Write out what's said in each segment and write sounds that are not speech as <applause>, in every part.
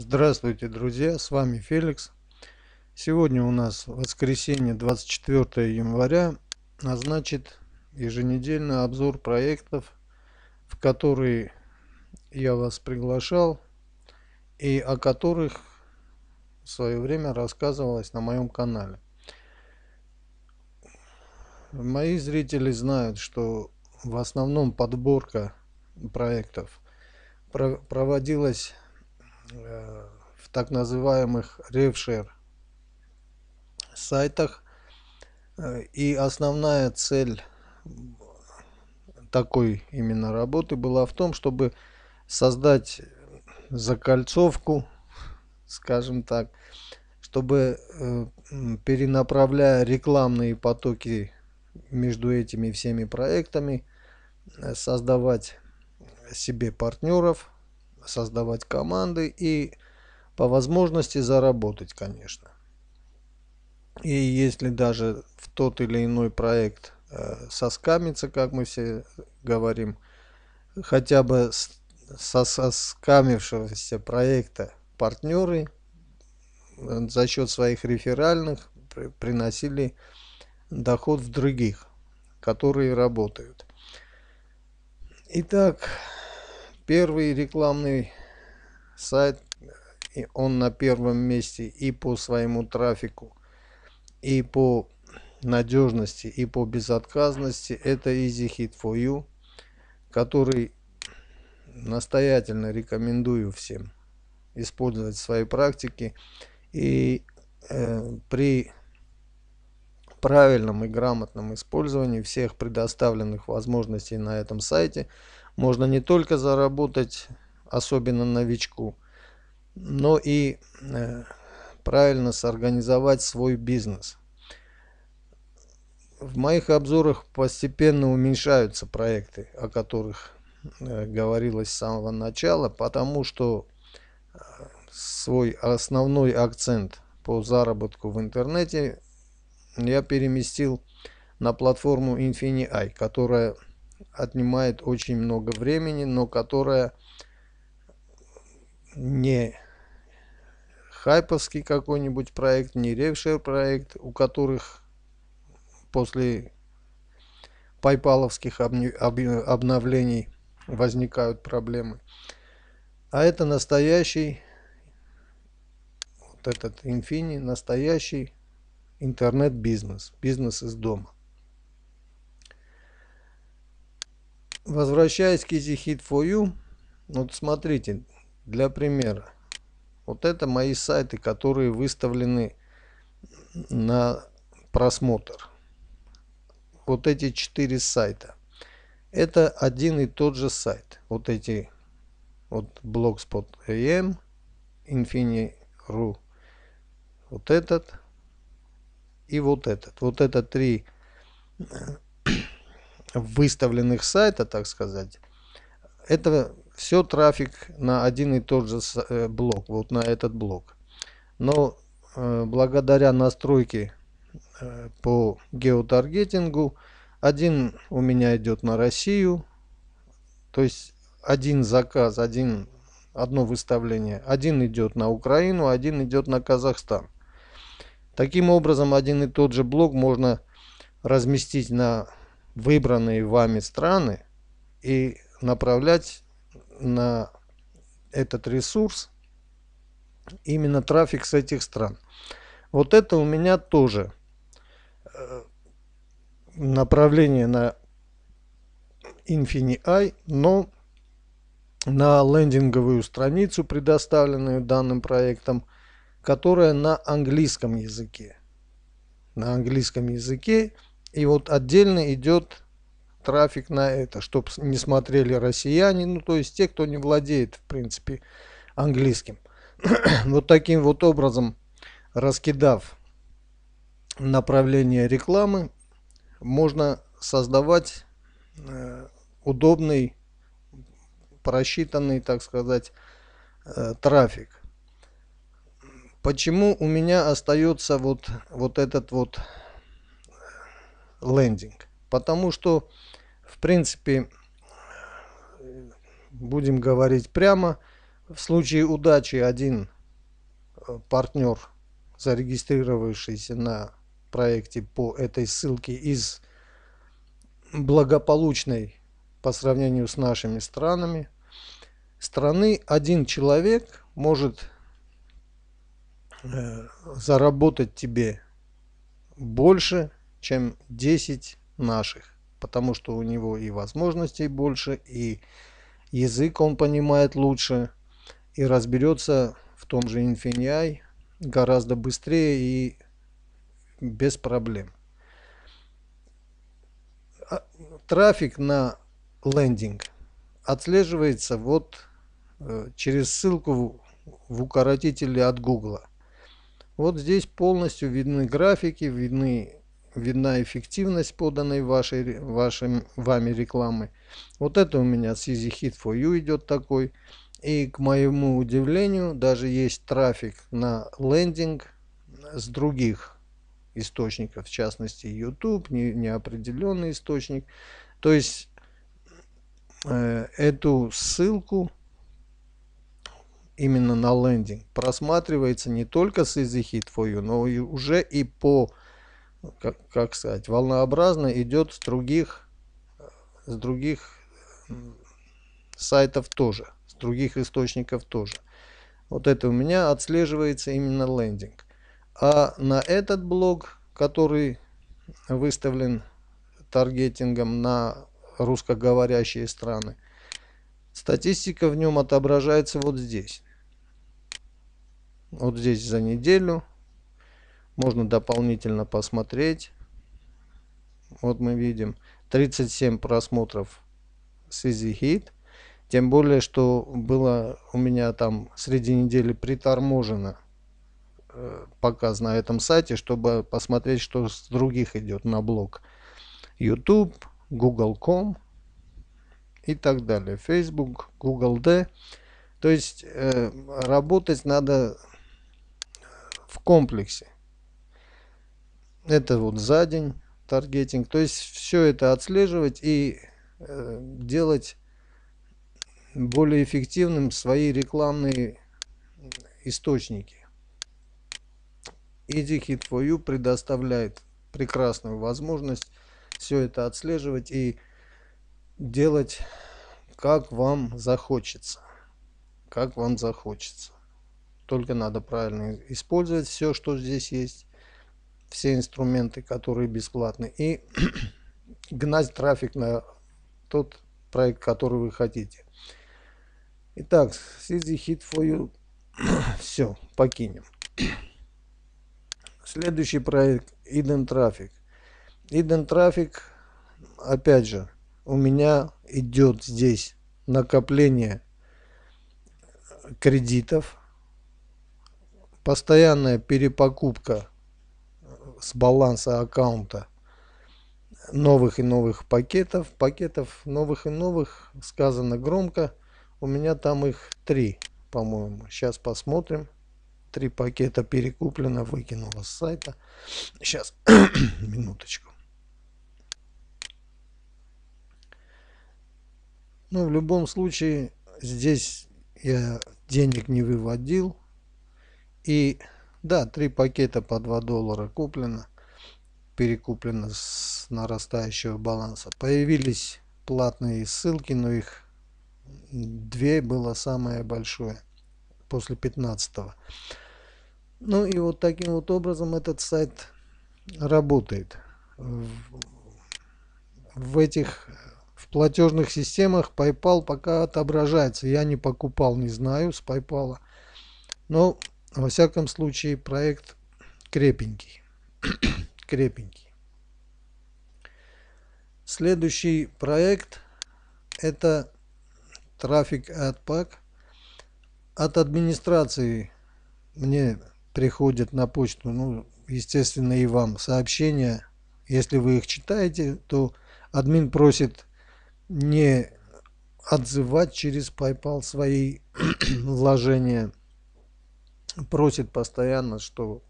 Здравствуйте, друзья! С вами Феликс. Сегодня у нас воскресенье 24 января, а значит еженедельный обзор проектов, в которые я вас приглашал и о которых в свое время рассказывалось на моем канале. Мои зрители знают, что в основном подборка проектов проводилась Э, в так называемых ревшер сайтах. Э, и основная цель такой именно работы была в том, чтобы создать закольцовку, скажем так, чтобы э, перенаправляя рекламные потоки между этими всеми проектами, создавать себе партнеров, создавать команды и по возможности заработать, конечно. И если даже в тот или иной проект э, соскамится, как мы все говорим, хотя бы со соскамившегося проекта партнеры э, за счет своих реферальных приносили доход в других, которые работают. Итак, первый рекламный сайт, и он на первом месте и по своему трафику, и по надежности, и по безотказности. Это Easy Hit for You, который настоятельно рекомендую всем использовать в своей практике. И э, при правильном и грамотном использовании всех предоставленных возможностей на этом сайте – можно не только заработать, особенно новичку, но и э, правильно сорганизовать свой бизнес. В моих обзорах постепенно уменьшаются проекты, о которых э, говорилось с самого начала, потому что э, свой основной акцент по заработку в интернете я переместил на платформу InfiniAI, которая отнимает очень много времени, но которая не хайповский какой-нибудь проект, не ревшер проект, у которых после пайпаловских обновлений возникают проблемы. А это настоящий, вот этот инфини, настоящий интернет-бизнес, бизнес из дома. возвращаясь к Easy Hit for You, ну, вот смотрите, для примера. Вот это мои сайты, которые выставлены на просмотр. Вот эти четыре сайта. Это один и тот же сайт. Вот эти вот Blogspot AM, Infini.ru, вот этот и вот этот. Вот это три выставленных сайта, так сказать, это все трафик на один и тот же э, блок, вот на этот блок. Но э, благодаря настройке э, по геотаргетингу, один у меня идет на Россию, то есть один заказ, один, одно выставление, один идет на Украину, один идет на Казахстан. Таким образом, один и тот же блок можно разместить на выбранные вами страны и направлять на этот ресурс именно трафик с этих стран. Вот это у меня тоже э, направление на InfiniAI, но на лендинговую страницу, предоставленную данным проектом, которая на английском языке. На английском языке и вот отдельно идет трафик на это, чтобы не смотрели россияне, ну то есть те, кто не владеет, в принципе, английским. <clears throat> вот таким вот образом, раскидав направление рекламы, можно создавать э, удобный, просчитанный, так сказать, э, трафик. Почему у меня остается вот, вот этот вот лендинг. Потому что, в принципе, будем говорить прямо, в случае удачи один э, партнер, зарегистрировавшийся на проекте по этой ссылке из благополучной по сравнению с нашими странами страны, один человек может э, заработать тебе больше, чем 10 наших, потому что у него и возможностей больше, и язык он понимает лучше, и разберется в том же Infinii гораздо быстрее и без проблем. А, трафик на лендинг отслеживается вот э, через ссылку в укоротителе от Google. Вот здесь полностью видны графики, видны видна эффективность поданной вашей, вашим, вами рекламы. Вот это у меня с Easy Hit for You идет такой. И к моему удивлению, даже есть трафик на лендинг с других источников, в частности YouTube, не, неопределенный источник. То есть э, эту ссылку именно на лендинг просматривается не только с EasyHit for You, но и уже и по э, как, как сказать, волнообразно идет с других, с других сайтов тоже, с других источников тоже. Вот это у меня отслеживается именно лендинг. А на этот блог, который выставлен таргетингом на русскоговорящие страны, статистика в нем отображается вот здесь. Вот здесь за неделю, можно дополнительно посмотреть. Вот мы видим 37 просмотров с Easy Hit. Тем более, что было у меня там среди недели приторможено э, показ на этом сайте, чтобы посмотреть, что с других идет на блог. YouTube, Google.com и так далее. Facebook, Google D. То есть э, работать надо в комплексе это вот за день таргетинг. То есть все это отслеживать и э, делать более эффективным свои рекламные источники. EasyHit for You предоставляет прекрасную возможность все это отслеживать и делать как вам захочется. Как вам захочется. Только надо правильно использовать все, что здесь есть все инструменты, которые бесплатны, и <clears throat> гнать трафик на тот проект, который вы хотите. Итак, Сизи Hit for You. <clears throat> Все, покинем. <clears throat> Следующий проект Eden Traffic. Eden Traffic, опять же, у меня идет здесь накопление кредитов, постоянная перепокупка с баланса аккаунта новых и новых пакетов. Пакетов новых и новых сказано громко. У меня там их три, по-моему. Сейчас посмотрим. Три пакета перекуплено, выкинуло с сайта. Сейчас, <coughs> минуточку. Ну, в любом случае, здесь я денег не выводил. И да, три пакета по 2 доллара куплено, перекуплено с нарастающего баланса. Появились платные ссылки, но их две было самое большое после 15 -го. Ну и вот таким вот образом этот сайт работает. В этих в платежных системах PayPal пока отображается. Я не покупал, не знаю с PayPal. Но во всяком случае, проект крепенький. <clears throat> крепенький. Следующий проект – это трафик от ПАК. От администрации мне приходят на почту, ну, естественно, и вам сообщения. Если вы их читаете, то админ просит не отзывать через PayPal свои <clears throat> вложения – просит постоянно, что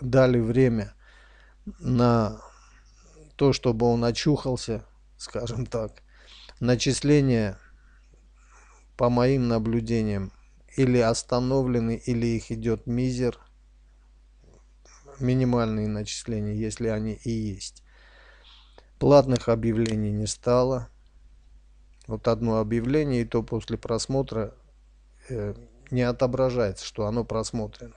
дали время на то, чтобы он очухался, скажем так. Начисления, по моим наблюдениям, или остановлены, или их идет мизер. Минимальные начисления, если они и есть. Платных объявлений не стало. Вот одно объявление, и то после просмотра э, не отображается, что оно просмотрено.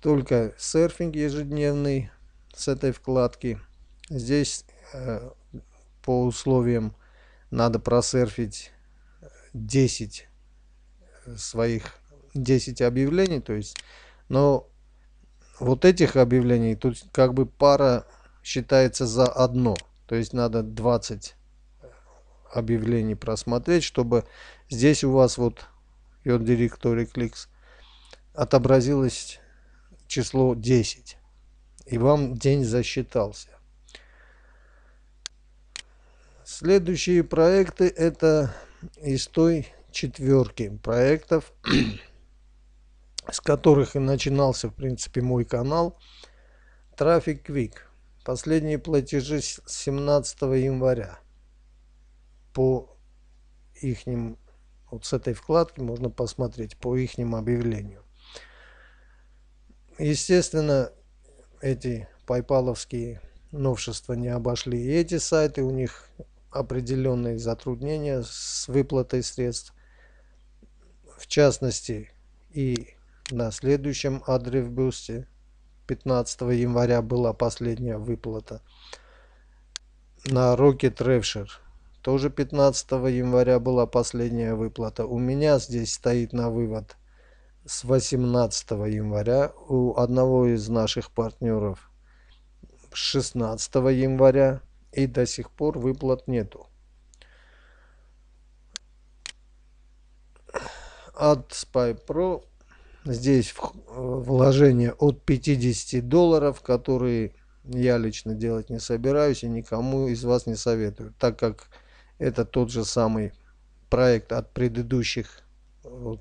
Только серфинг ежедневный с этой вкладки. Здесь э, по условиям надо просерфить 10 э, своих 10 объявлений, то есть, но вот этих объявлений тут как бы пара считается за одно, то есть надо 20 э, объявлений просмотреть, чтобы здесь у вас вот Юрдиректоре кликс, отобразилось число 10. И вам день засчитался. Следующие проекты это из той четверки проектов, <clears throat> с которых и начинался, в принципе, мой канал. Трафик Quick. Последние платежи с 17 января по ихним вот с этой вкладки можно посмотреть по их объявлению. Естественно, эти пайпаловские новшества не обошли и эти сайты, у них определенные затруднения с выплатой средств. В частности, и на следующем Адрефбюсте 15 января была последняя выплата на Rocket Refshire тоже 15 января была последняя выплата. У меня здесь стоит на вывод с 18 января у одного из наших партнеров 16 января и до сих пор выплат нету. От SpyPro здесь э, вложение от 50 долларов, которые я лично делать не собираюсь и никому из вас не советую, так как это тот же самый проект от предыдущих вот,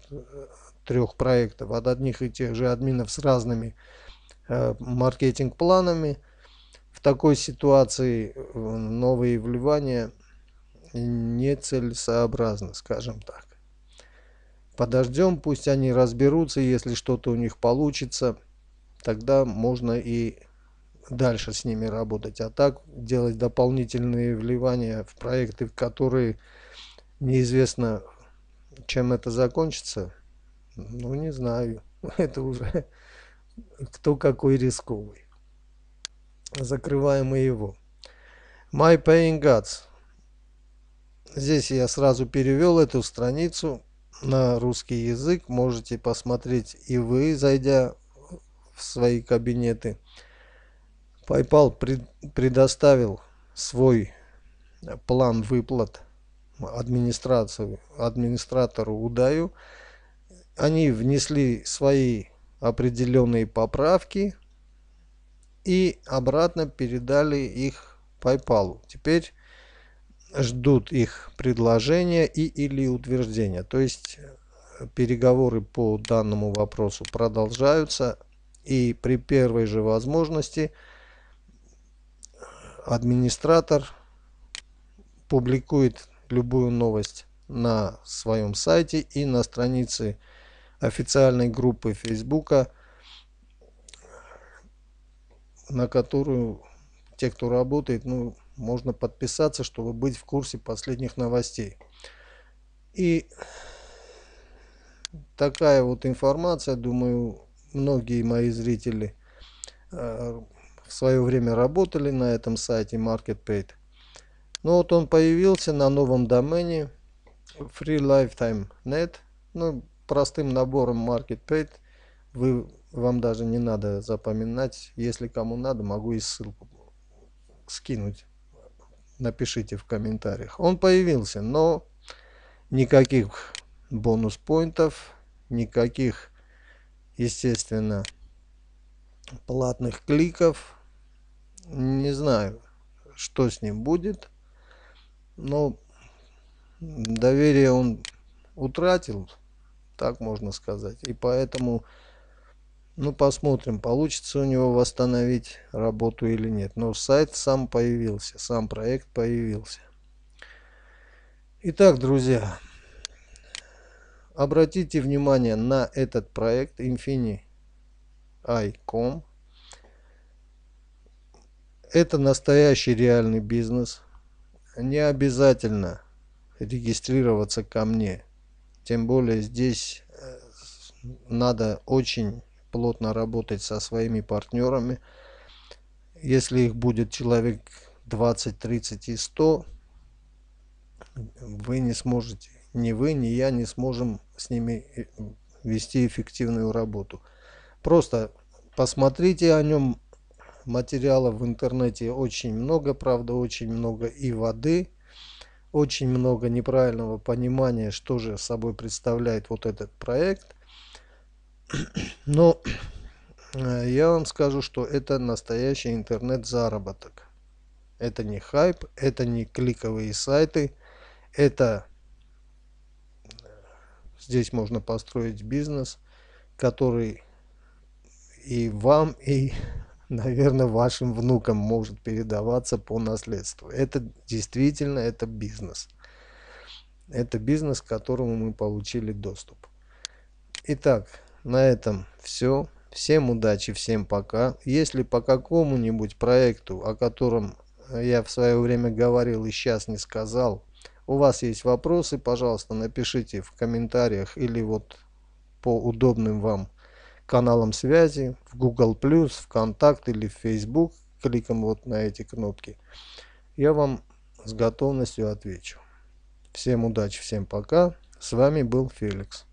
трех проектов, от одних и тех же админов с разными э, маркетинг-планами. В такой ситуации э, новые вливания нецелесообразно, скажем так. Подождем, пусть они разберутся, если что-то у них получится, тогда можно и дальше с ними работать. А так делать дополнительные вливания в проекты, в которые неизвестно, чем это закончится, ну не знаю. <laughs> Это уже кто какой рисковый. Закрываем мы его. My Paying Gods. Здесь я сразу перевел эту страницу на русский язык. Можете посмотреть и вы, зайдя в свои кабинеты. PayPal предоставил свой э, план выплат администрацию, администратору Удаю. Они внесли свои определенные поправки и обратно передали их PayPal. Теперь ждут их предложения и или утверждения. То есть э, переговоры по данному вопросу продолжаются и при первой же возможности – администратор публикует любую новость на своем сайте и на странице официальной группы Фейсбука, на которую те, кто работает, ну, можно подписаться, чтобы быть в курсе последних новостей. И такая вот информация, думаю, многие мои зрители э, в свое время работали на этом сайте MarketPaid. Но ну, вот он появился на новом домене FreeLifetime.net, Ну, простым набором MarketPaid вы, вам даже не надо запоминать. Если кому надо, могу и ссылку скинуть. Напишите в комментариях. Он появился, но никаких бонус-поинтов, никаких, естественно, платных кликов, не знаю, что с ним будет, но доверие он утратил, так можно сказать. И поэтому, ну, посмотрим, получится у него восстановить работу или нет. Но сайт сам появился, сам проект появился. Итак, друзья, обратите внимание на этот проект Infini.com это настоящий реальный бизнес. Не обязательно регистрироваться ко мне. Тем более здесь э, надо очень плотно работать со своими партнерами. Если их будет человек 20, 30 и 100, вы не сможете, ни вы, ни я не сможем с ними э, вести эффективную работу. Просто посмотрите о нем, Материалов в интернете очень много, правда очень много и воды, очень много неправильного понимания, что же собой представляет вот этот проект. <clears throat> Но э, я вам скажу, что это настоящий интернет-заработок. Это не хайп, это не кликовые сайты, это э, здесь можно построить бизнес, который и вам, и наверное, вашим внукам может передаваться по наследству. Это действительно, это бизнес. Это бизнес, к которому мы получили доступ. Итак, на этом все. Всем удачи, всем пока. Если по какому-нибудь проекту, о котором я в свое время говорил и сейчас не сказал, у вас есть вопросы, пожалуйста, напишите в комментариях или вот по удобным вам каналом связи в Google+, ВКонтакт или в Facebook, кликом вот на эти кнопки, я вам с готовностью отвечу. Всем удачи, всем пока. С вами был Феликс.